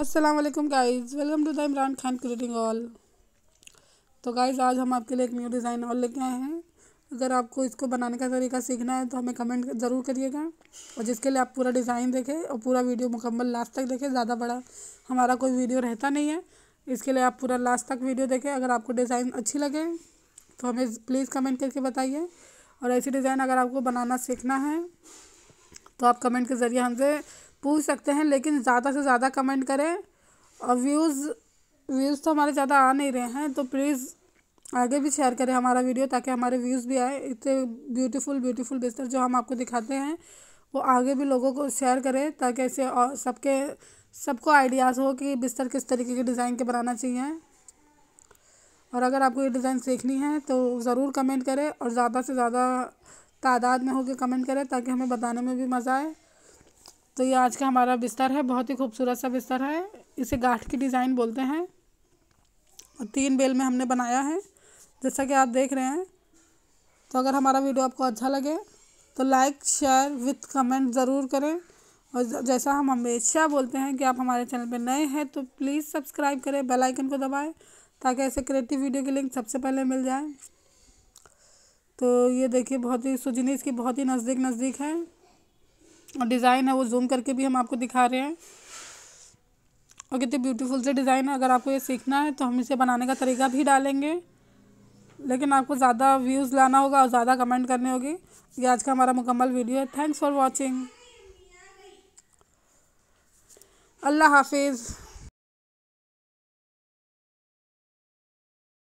Aslam guys welcome to the Imran Khan creating all तो guys आज हम आपके लिए एक न्यू डिज़ाइन और लेके आए हैं अगर आपको इसको बनाने का तरीका सीखना है तो हमें कमेंट ज़रूर करिएगा और जिसके लिए आप पूरा डिज़ाइन देखें और पूरा वीडियो मुकम्मल लास्ट तक देखें ज़्यादा बड़ा हमारा कोई वीडियो रहता नहीं है इसके लिए आप पूरा लास्ट तक वीडियो देखें अगर आपको डिज़ाइन अच्छी लगे तो हमें प्लीज़ कमेंट करके बताइए और ऐसी डिज़ाइन अगर आपको बनाना सीखना है तो आप कमेंट के ज़रिए हमसे पूछ सकते हैं लेकिन ज़्यादा से ज़्यादा कमेंट करें और व्यूज़ व्यूज़ तो हमारे ज़्यादा आ नहीं रहे हैं तो प्लीज़ आगे भी शेयर करें हमारा वीडियो ताकि हमारे व्यूज़ भी आए इतने ब्यूटीफुल ब्यूटीफुल बिस्तर जो हम आपको दिखाते हैं वो आगे भी लोगों को शेयर करें ताकि ऐसे और सबके सबको आइडियाज़ हो कि बिस्तर किस तरीके के डिज़ाइन के बनाना चाहिए और अगर आपको ये डिज़ाइन सीखनी है तो ज़रूर कमेंट करें और ज़्यादा से ज़्यादा तादाद में होकर कमेंट करें ताकि हमें बताने में भी मज़ा आए तो ये आज का हमारा बिस्तर है बहुत ही खूबसूरत सा बिस्तर है इसे गाठ की डिज़ाइन बोलते हैं और तीन बेल में हमने बनाया है जैसा कि आप देख रहे हैं तो अगर हमारा वीडियो आपको अच्छा लगे तो लाइक शेयर विथ कमेंट ज़रूर करें और जैसा हम हमेशा बोलते हैं कि आप हमारे चैनल पर नए हैं तो प्लीज़ सब्सक्राइब करें बेल आइकन को दबाएं ताकि ऐसे क्रिएटिव वीडियो की लिंक सबसे पहले मिल जाए तो ये देखिए बहुत ही सुजनी इसकी बहुत ही नज़दीक नज़दीक है डिज़ाइन है वो जूम करके भी हम आपको दिखा रहे हैं और कितने ब्यूटीफुल से डिज़ाइन है अगर आपको ये सीखना है तो हम इसे बनाने का तरीका भी डालेंगे लेकिन आपको ज़्यादा व्यूज़ लाना होगा और ज़्यादा कमेंट करने होगी ये आज का हमारा मुकम्मल वीडियो है थैंक्स फॉर वॉचिंग अल्लाह हाफिज़